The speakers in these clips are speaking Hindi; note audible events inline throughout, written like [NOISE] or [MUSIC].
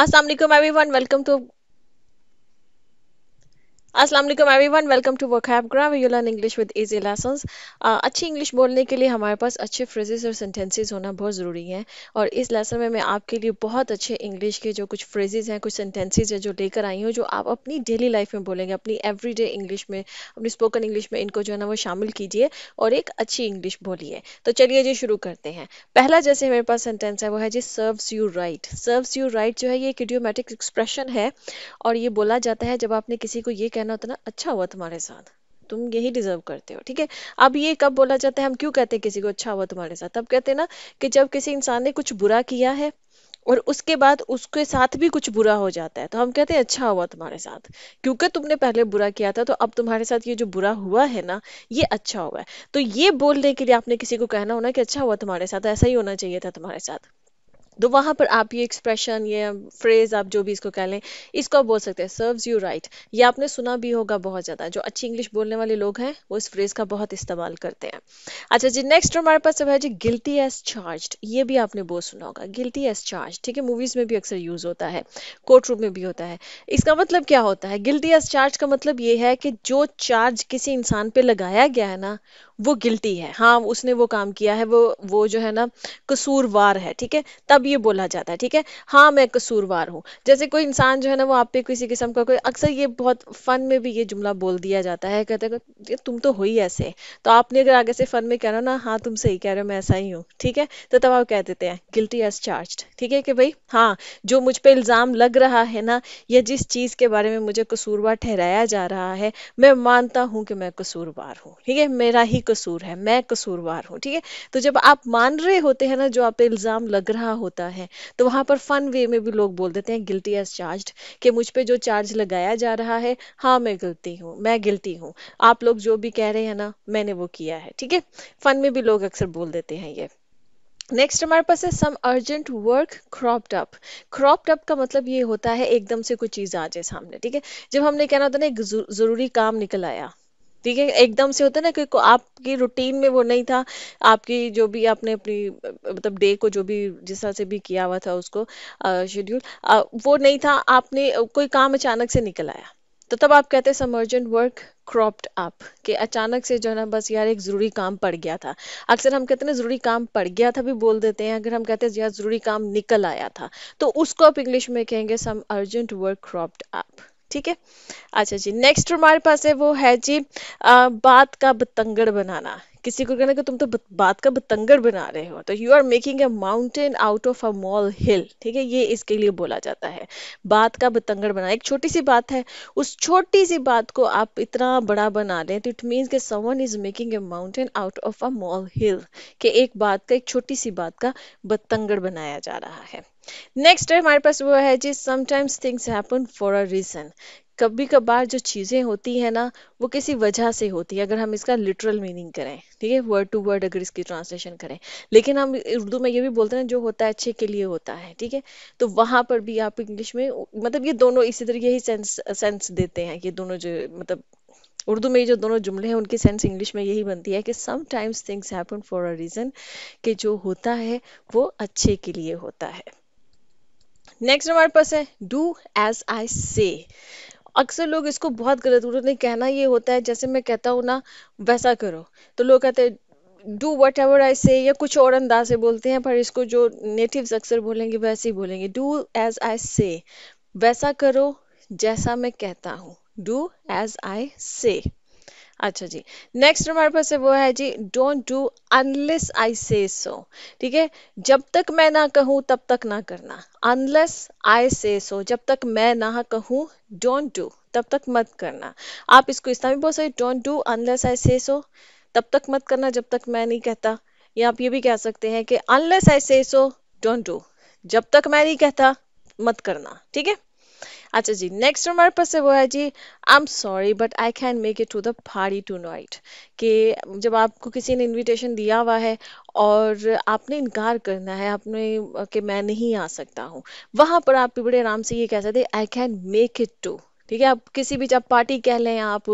अस्सलाम एवरी वन वेलकम टू अस्सलाम everyone welcome to gram you learn English with easy lessons अच्छी इंग्लिश बोलने के लिए हमारे पास अच्छे फ्रेजेस और सेंटेंसेस होना बहुत ज़रूरी है और इस लेसन में मैं आपके लिए बहुत अच्छे इंग्लिश के जो कुछ फ्रेजेस हैं कुछ सेंटेंसेस हैं जो लेकर आई हूँ जो आप अपनी डेली लाइफ में बोलेंगे अपनी एवरीडे इंग्लिश में अपनी स्पोकन इंग्लिश में इनको जो है ना वो शामिल कीजिए और एक अच्छी इंग्लिश बोलिए तो चलिए जी शुरू करते हैं पहला जैसे मेरे पास सेंटेंस है वो है जी serves you right serves you right जो है ये एक इडियोमेटिक एक्सप्रेशन है और ये बोला जाता है जब आपने किसी को ये कहना रहना उतना अच्छा हुआ तुम्हारे साथ तुम यही डिजर्व करते हो ठीक है अब ये कब बोला जाता है हम क्यों कहते हैं किसी को अच्छा हुआ तुम्हारे साथ तब कहते हैं ना कि जब किसी इंसान ने कुछ बुरा किया है और उसके बाद उसके साथ भी कुछ बुरा हो जाता है तो हम कहते हैं अच्छा हुआ तुम्हारे साथ क्योंकि तुमने पहले बुरा किया था तो अब तुम्हारे साथ ये जो बुरा हुआ है ना ये अच्छा हुआ है तो ये बोलने के लिए आपने किसी को कहना होना कि अच्छा हुआ तुम्हारे साथ ऐसा ही होना चाहिए था तुम्हारे साथ तो वहां पर आप ये एक्सप्रेशन ये फ्रेज आप जो भी इसको कह लें इसको आप बोल सकते हैं सर्व्स यू राइट ये आपने सुना भी होगा बहुत ज़्यादा जो अच्छी इंग्लिश बोलने वाले लोग हैं वो इस फ्रेज का बहुत इस्तेमाल करते हैं अच्छा जी नेक्स्ट हमारे पास सब है जी गिल्टी एज चार्ज ये भी आपने बहुत सुना होगा गिल्टी एज चार्ज ठीक है मूवीज़ में भी अक्सर यूज़ होता है कोर्ट रूम में भी होता है इसका मतलब क्या होता है गिल्टी एज चार्ज का मतलब ये है कि जो चार्ज किसी इंसान पर लगाया गया है ना वो गिल्टी है हाँ उसने वो काम किया है वो वो जो है ना कसूरवार है ठीक है तब भी ये बोला जाता है ठीक है हाँ मैं कसूरवार हूँ जैसे कोई इंसान जो है ना वो आप पे किसी किस्म का कोई अक्सर ये बहुत फन में भी ये जुमला बोल दिया जाता है कहते हैं तुम तो हो ही ऐसे तो आपने अगर आगे से फन में कह रहे हो ना हाँ तुम सही कह रहे हो मैं ऐसा ही हूँ ठीक है तो तब आप कह देते हैं गिल्टी एज चार्ज ठीक है कि भाई हाँ जो मुझ पर इल्ज़ाम लग रहा है ना या जिस चीज़ के बारे में मुझे कसूरवार ठहराया जा रहा है मैं मानता हूँ कि मैं कसूरवार हूँ ठीक है मेरा ही कसूर है मैं कसूरवार हूँ ठीक है तो जब आप मान रहे होते हैं ना जो आप पे इल्ज़ाम लग रहा होता होता है तो वहां पर फन वे में भी लोग बोल देते हैं गिल्टी एज चार्ज कि मुझ पर जो चार्ज लगाया जा रहा है हाँ मैं गलती हूँ मैं गिलती हूँ आप लोग जो भी कह रहे हैं ना मैंने वो किया है ठीक है फन में भी लोग अक्सर बोल देते हैं ये नेक्स्ट हमारे पास है some urgent work cropped up cropped up का मतलब ये होता है एकदम से कोई चीज़ आ जाए सामने ठीक है जब हमने कहना होता है ना एक जरूरी काम निकल आया ठीक है एकदम से होता है ना कि आपकी रूटीन में वो नहीं था आपकी जो भी आपने अपनी मतलब डे को जो भी जिस तरह से भी किया हुआ था उसको शेड्यूल वो नहीं था आपने कोई काम अचानक से निकल आया तो तब आप कहते हैं समर्जेंट वर्क क्रॉप्ड अप कि अचानक से जो है ना बस यार एक ज़रूरी काम पड़ गया था अक्सर हम कहते हैं ना ज़रूरी काम पड़ गया था भी बोल देते हैं अगर हम कहते हैं यार ज़रूरी काम निकल आया था तो उसको आप इंग्लिश में कहेंगे some urgent work cropped up ठीक है अच्छा जी नेक्स्ट हमारे पास है वो है जी आ, बात का बतंगड़ बनाना किसी को कहना कि तुम तो बात का बतंगड़ बना रहे हो तो you are making a mountain out of a molehill ठीक है ये इसके लिए बोला जाता है बात का बतंगड़ बनाना एक छोटी सी बात है उस छोटी सी बात को आप इतना बड़ा बना रहे हैं तो इट मीन्स के someone is making a mountain out of a molehill के एक बात का एक छोटी सी बात का बतंगड़ बनाया जा रहा है नेक्स्ट है हमारे पास वो है जी sometimes things happen for a reason कभी कभार जो चीज़ें होती हैं ना वो किसी वजह से होती है अगर हम इसका लिटरल मीनिंग करें ठीक है वर्ड टू वर्ड अगर इसकी ट्रांसलेशन करें लेकिन हम उर्दू में ये भी बोलते हैं जो होता है अच्छे के लिए होता है ठीक है तो वहाँ पर भी आप इंग्लिश में मतलब ये दोनों इसी तरह यही सेंस सेंस देते हैं ये दोनों जो मतलब उर्दू में जो दोनों जुमले हैं उनकी सेंस इंग्लिश में यही बनती है कि sometimes things happen for a reason कि जो होता है वो अच्छे के लिए होता है नेक्स्ट हमारे पास है डू एज आई से अक्सर लोग इसको बहुत गलत नहीं कहना ये होता है जैसे मैं कहता हूँ ना वैसा करो तो लोग कहते हैं डू वट एवर आई से या कुछ और अंदाज से बोलते हैं पर इसको जो नेटिव अक्सर बोलेंगे वैसे ही बोलेंगे डू एज आई से वैसा करो जैसा मैं कहता हूँ डू एज आई से अच्छा जी नेक्स्ट हमारे पास है वो है जी don't do unless I say so ठीक है जब तक मैं ना कहूँ तब तक ना करना अनलेस आई से सो जब तक मैं ना कहूँ डोंट डू तब तक मत करना आप इसको इस तरह भी बोल सकते don't do unless I say सो तब तक मत करना जब तक मैं नहीं कहता या आप ये भी कह सकते हैं कि unless I say so don't do जब तक मैं नहीं कहता मत करना ठीक है अच्छा जी नेक्स्ट हमारे पास है वो है जी I am sorry but I can make it to the party tonight कि जब आपको किसी ने इनविटेशन दिया हुआ है और आपने इनकार करना है आपने कि मैं नहीं आ सकता हूँ वहाँ पर आप बड़े आराम से ये कह सकते I can make it to ठीक है आप किसी भी आप पार्टी कह लें आप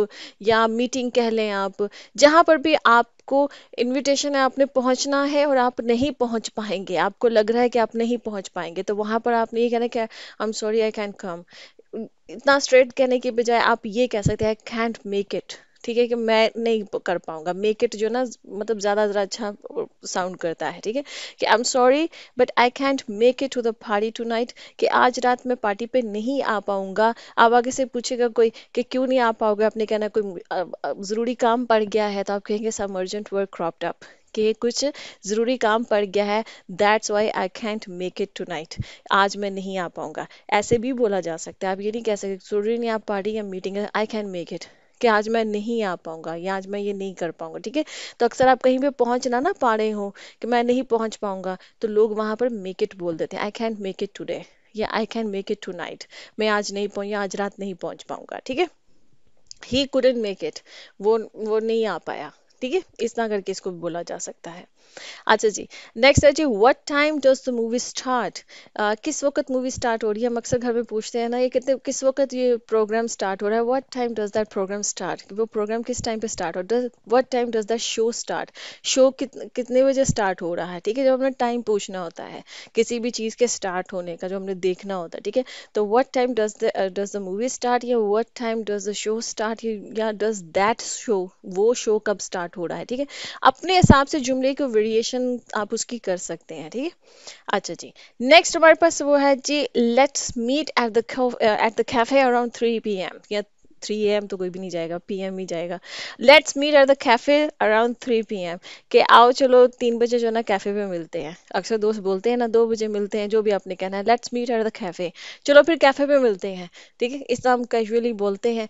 या मीटिंग कह लें आप जहाँ पर भी आपको इनविटेशन है आपने पहुँचना है और आप नहीं पहुँच पाएंगे आपको लग रहा है कि आप नहीं पहुँच पाएंगे तो वहाँ पर आपने ये कहना कि I am sorry I can come इतना स्ट्रेट कहने के बजाय आप ये कह सकते हैं आई कैंट मेक इट ठीक है कि मैं नहीं कर पाऊंगा मेक इट जो ना मतलब ज़्यादा ज़्यादा अच्छा साउंड करता है ठीक है कि I am sorry but I can't make it to the party tonight कि आज रात मैं पार्टी पे नहीं आ पाऊंगा आप आगे से पूछेगा कोई कि क्यों नहीं आ पाओगे आपने कहना कोई ज़रूरी काम पड़ गया है तो आप कहेंगे some urgent work cropped up कि कुछ ज़रूरी काम पड़ गया है that's why I can't make it tonight आज मैं नहीं आ पाऊँगा ऐसे भी बोला जा सकता है आप ये नहीं कह सकते ज़रूरी नहीं आप पार्टी या meeting I can make it कि आज मैं नहीं आ पाऊंगा या आज मैं ये नहीं कर पाऊंगा ठीक है तो अक्सर आप कहीं पे पहुंच ना ना पा रहे हो कि मैं नहीं पहुंच पाऊंगा तो लोग वहां पर मेक इट बोल देते हैं I can make it today या I can make it tonight मैं आज नहीं पहुँच या आज रात नहीं पहुंच पाऊंगा ठीक है ही कुडेंट मेक इट वो वो नहीं आ पाया ठीक है इस तरह करके इसको बोला जा सकता है अच्छा जी नेक्स्ट है जी what time does the movie start किस वक्त मूवी स्टार्ट हो रही है हम अक्सर घर में पूछते हैं ना ये कितने किस वक्त ये प्रोग्राम स्टार्ट हो रहा है what time does that programme start वो प्रोग्राम किस टाइम पे स्टार्ट हो what time does that show start show कितने बजे स्टार्ट हो रहा है ठीक है जब हमें टाइम पूछना होता है किसी भी चीज़ के स्टार्ट होने का जो हमने देखना होता है ठीक है तो what time does the does the movie start या what time does the show start या डज दैट शो वो शो कब स्टार्ट हो रहा है ठीक है अपने हिसाब से जुमले को वेरिएशन आप उसकी कर सकते हैं ठीक है अच्छा जी नेक्स्ट हमारे पास वो है जी let's meet at the at the cafe around three PM एम या थ्री ए एम तो कोई भी नहीं जाएगा पी एम ही जाएगा let's meet at the cafe around three PM एम के आओ चलो तीन बजे जो ना कैफे में मिलते हैं अक्सर दोस्त बोलते हैं ना दो बजे मिलते हैं जो भी आपने कहना है let's meet at the cafe चलो फिर कैफे पे मिलते हैं ठीक है इस तरह हम कैजुअली बोलते हैं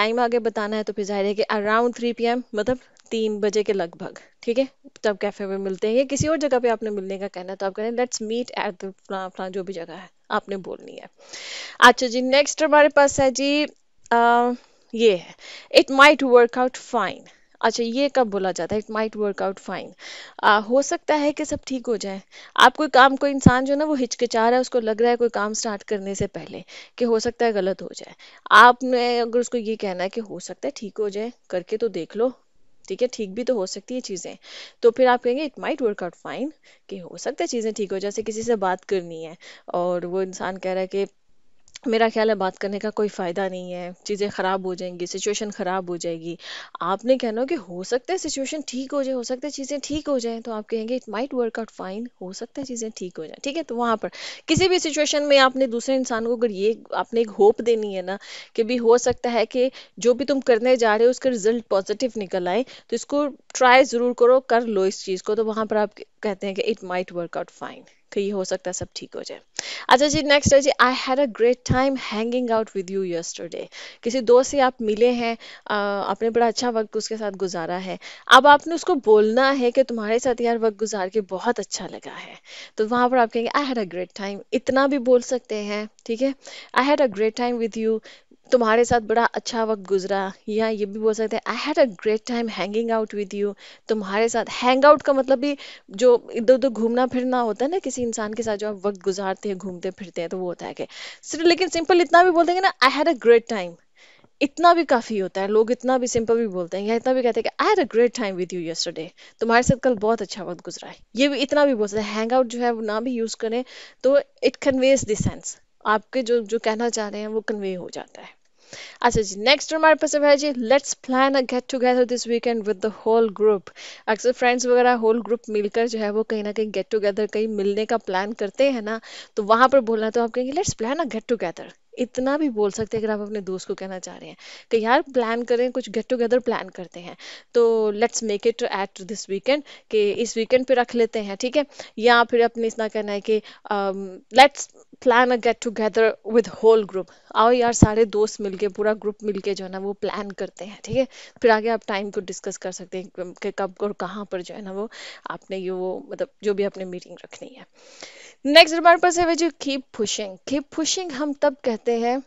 टाइम आगे बताना है तो फिर जाहिर है कि अराउंड थ्री पी एम मतलब तीन बजे के लगभग ठीक है तब कैफे में मिलते हैं या किसी और जगह पे आपने मिलने का कहना तो आप कहें लेट्स मीट एट द जो भी जगह है आपने बोलनी है अच्छा जी नेक्स्ट हमारे पास है जी आ, ये है it might work out fine अच्छा ये कब बोला जाता है it might work out fine हो सकता है कि सब ठीक हो जाए आप कोई काम कोई इंसान जो ना वो हिचकिचा रहा है उसको लग रहा है कोई काम स्टार्ट करने से पहले कि हो सकता है गलत हो जाए आपने अगर उसको ये कहना है कि हो सकता है ठीक हो जाए करके तो देख लो ठीक है ठीक भी तो हो सकती है चीज़ें तो फिर आप कहेंगे it might work out fine कि हो सकता है चीज़ें ठीक हो जैसे किसी से बात करनी है और वो इंसान कह रहा है कि मेरा ख्याल है बात करने का कोई फ़ायदा नहीं है चीज़ें ख़राब हो जाएंगी सिचुएशन ख़राब हो जाएगी आपने कहना हो कि हो सकता है सिचुएशन ठीक हो जाए हो सकता है चीज़ें ठीक हो जाएं तो आप कहेंगे it might work out fine हो सकता है चीज़ें ठीक हो जाए ठीक है तो वहाँ पर किसी भी सिचुएशन में आपने दूसरे इंसान को अगर ये आपने एक होप देनी है ना कि भी हो सकता है कि जो भी तुम करने जा रहे हो उसका रिजल्ट पॉजिटिव निकल आए तो इसको ट्राई ज़रूर करो कर लो इस चीज़ को तो वहाँ पर आप कहते हैं कि it might work out fine कहीं ये हो सकता है सब ठीक हो जाए अच्छा जी नेक्स्ट है जी I had a great time hanging out with you yesterday किसी दोस्त से आप मिले हैं आपने बड़ा अच्छा वक्त उसके साथ गुजारा है अब आपने उसको बोलना है कि तुम्हारे साथ यार वक्त गुजार के बहुत अच्छा लगा है तो वहाँ पर आप कहेंगे I had a great time इतना भी बोल सकते हैं ठीक है I had a great time with you तुम्हारे साथ बड़ा अच्छा वक्त गुजरा या ये भी बोल सकते हैं I had a great time hanging out with you तुम्हारे साथ हैंग आउट का मतलब भी जो इधर उधर घूमना फिरना होता है ना किसी इंसान के साथ जो आप वक्त गुजारते हैं घूमते फिरते हैं तो वो होता है कि सिर्फ लेकिन सिंपल इतना भी बोल देंगे ना I had a great time इतना भी काफ़ी होता है लोग इतना भी सिंपल भी बोलते हैं या इतना भी कहते हैं कि I had a great time with you yesterday तुम्हारे साथ कल बहुत अच्छा वक्त गुजरा है ये भी इतना भी सकते हैं हैंग आउट जो है वो ना भी यूज़ करें तो इट कन्वेज दिस सेंस आपके जो जो कहना चाह रहे हैं वो कन्वे हो जाता है अच्छा जी नेक्स्ट हमारे पास है भाई जी let's plan a get together this weekend with the whole group अक्सर फ्रेंड्स वगैरह होल ग्रुप मिलकर जो है वो कहीं ना कहीं गेट टुगेदर कहीं मिलने का प्लान करते हैं ना तो वहाँ पर बोलना तो आप कहेंगे let's plan a get together इतना भी बोल सकते हैं अगर आप अपने दोस्त को कहना चाह रहे हैं कि यार प्लान करें कुछ गेट टुगेदर प्लान करते हैं तो let's make it at this weekend कि इस वीकेंड पे रख लेते हैं ठीक है या फिर अपने इतना कहना है कि let's plan a get together with whole group आओ यार सारे दोस्त मिलके पूरा ग्रुप मिलके जो है ना वो प्लान करते हैं ठीक है फिर आगे आप टाइम को डिस्कस कर सकते हैं कि कब और कहाँ पर जो है ना वो आपने ये वो मतलब जो भी आपने मीटिंग रखनी है नेक्स्ट हमारे पास है जो कीप पुशिंग कीप पुशिंग हम तब कहते करते हैं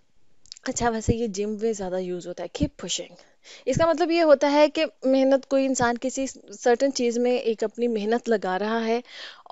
अच्छा वैसे ये जिम में ज़्यादा यूज़ होता है कीप पुशिंग इसका मतलब ये होता है कि मेहनत कोई इंसान किसी सर्टन चीज़ में एक अपनी मेहनत लगा रहा है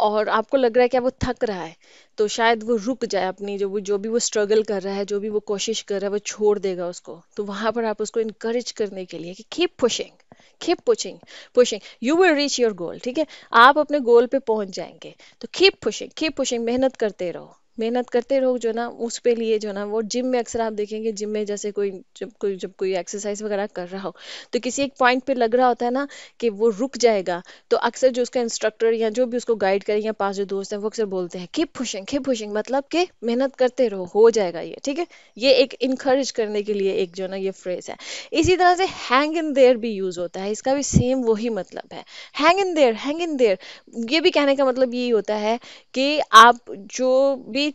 और आपको लग रहा है कि वो थक रहा है तो शायद वो रुक जाए अपनी जो वो जो भी वो स्ट्रगल कर रहा है जो भी वो कोशिश कर रहा है वो छोड़ देगा उसको तो वहाँ पर आप उसको इनक्रेज करने के लिए कि keep pushing keep pushing pushing you will reach your goal ठीक है आप अपने गोल पे पहुँच जाएंगे तो कीप पुशिंग कीप पुशिंग मेहनत करते रहो मेहनत करते लोग जो ना उस पे लिए जो ना वो जिम में अक्सर आप देखेंगे जिम में जैसे कोई जब कोई जब कोई एक्सरसाइज वगैरह कर रहा हो तो किसी एक पॉइंट पे लग रहा होता है ना कि वो रुक जाएगा तो अक्सर जो उसका इंस्ट्रक्टर या जो भी उसको गाइड करें या पास जो दोस्त हैं वो अक्सर बोलते हैं किप पुशिंग कीप पुशिंग मतलब कि मेहनत करते रहो हो जाएगा ये ठीक है ये एक इंकरेज करने के लिए एक जो ना ये फ्रेज है इसी तरह से हैंग इन देयर भी यूज होता है इसका भी सेम वही मतलब है hang in there hang in there ये भी कहने का मतलब यही होता है कि आप जो भी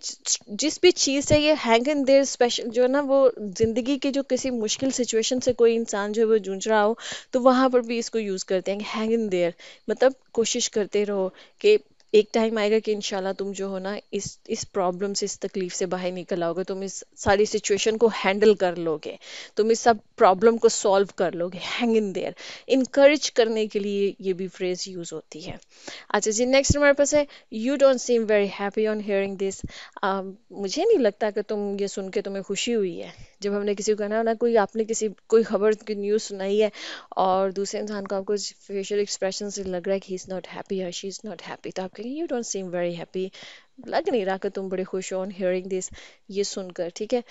जिस भी चीज़ से ये हैंग इन देर स्पेशल जो ना वो ज़िंदगी की जो किसी मुश्किल सिचुएशन से कोई इंसान जो है वो जूझ रहा हो तो वहाँ पर भी इसको यूज़ करते हैं हैंग इन देयर मतलब कोशिश करते रहो कि एक टाइम आएगा कि इंशाल्लाह तुम जो हो ना इस इस प्रॉब्लम से इस तकलीफ से बाहर निकल आओगे तुम इस सारी सिचुएशन को हैंडल कर लोगे तुम इस सब प्रॉब्लम को सॉल्व कर लोगे हैंग इन देयर इनकरेज करने के लिए ये भी फ्रेज यूज होती है अच्छा जी नेक्स्ट हमारे पास है you don't seem very happy on hearing this मुझे नहीं लगता कि तुम ये सुन के तुम्हें खुशी हुई है जब हमने किसी को कहना ना कोई आपने किसी कोई खबर की न्यूज़ सुनाई है और दूसरे इंसान को आपको फेशियल एक्सप्रेशन से लग रहा है कि ही इज़ नॉट हैप्पी या शी इज़ नॉट हैप्पी तो आपके exactly you don't seem very happy लग नहीं रहा कि तुम बड़े खुश हो ऑन हियरिंग दिस ये सुनकर ठीक है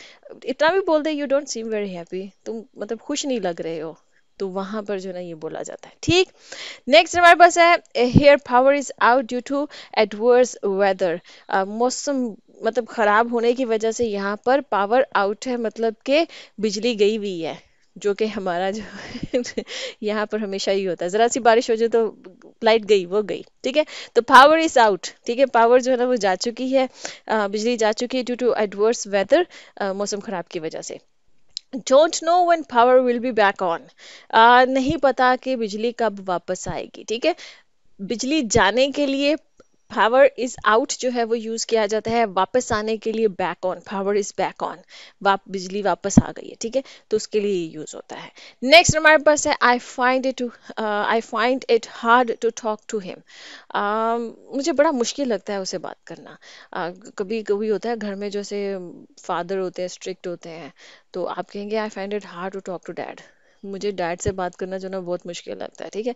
इतना भी बोल दे you don't seem very happy तुम मतलब खुश नहीं लग रहे हो तो वहां पर जो ना ये बोला जाता है ठीक नेक्स्ट हमारे पास है here power is out due to adverse weather मौसम मतलब खराब होने की वजह से यहाँ पर पावर आउट है मतलब के बिजली गई हुई है जो कि हमारा जो [LAUGHS] यहाँ पर हमेशा ही होता है ज़रा सी बारिश हो जाए तो लाइट गई वो गई ठीक है तो पावर इज आउट ठीक है पावर जो है ना वो जा चुकी है बिजली जा चुकी है ड्यू टू एडवर्स वेदर मौसम खराब की वजह से don't know when power will be back on नहीं पता कि बिजली कब वापस आएगी ठीक है बिजली जाने के लिए पावर इज आउट जो है वो यूज किया जाता है वापस आने के लिए back on power is back on वाप बिजली वापस आ गई है ठीक है तो उसके लिए ये यूज होता है नेक्स्ट हमारे पास है I find it I find it hard to talk to him मुझे बड़ा मुश्किल लगता है उसे बात करना uh, कभी कभी होता है घर में जैसे फादर होते हैं स्ट्रिक्ट होते हैं तो आप कहेंगे I find it hard to talk to dad मुझे डैड से बात करना जो ना बहुत मुश्किल लगता है ठीक है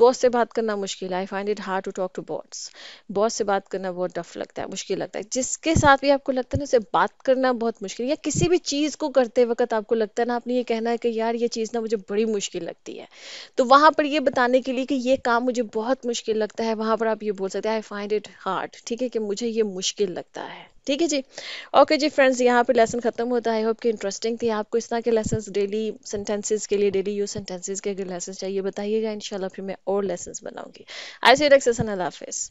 बॉस से बात करना मुश्किल I find it hard to talk to boss boss से बात करना बहुत टफ लगता है मुश्किल लगता है जिसके साथ भी आपको लगता है ना उसे बात करना बहुत मुश्किल या किसी भी चीज़ को करते वक्त आपको लगता है ना आपने ये कहना है कि यार ये चीज़ ना मुझे बड़ी मुश्किल लगती है तो वहाँ पर ये बताने के लिए कि ये काम मुझे बहुत मुश्किल लगता है वहाँ पर आप ये बोल सकते हैं आई फाइंड इट हार्ड ठीक है कि मुझे ये मुश्किल लगता है ठीक है जी ओके जी फ्रेंड्स यहाँ पे लेसन खत्म होता है आई होप कि इंटरेस्टिंग थी आपको इस तरह के लेसन डेली सेंटेंसेस के लिए डेली यूज सेंटेंसेस के अगर लेसन चाहिए बताइएगा इंशाल्लाह फिर मैं और लेसन बनाऊंगी आई सी नेक्स्ट अल्लाह हाफिज़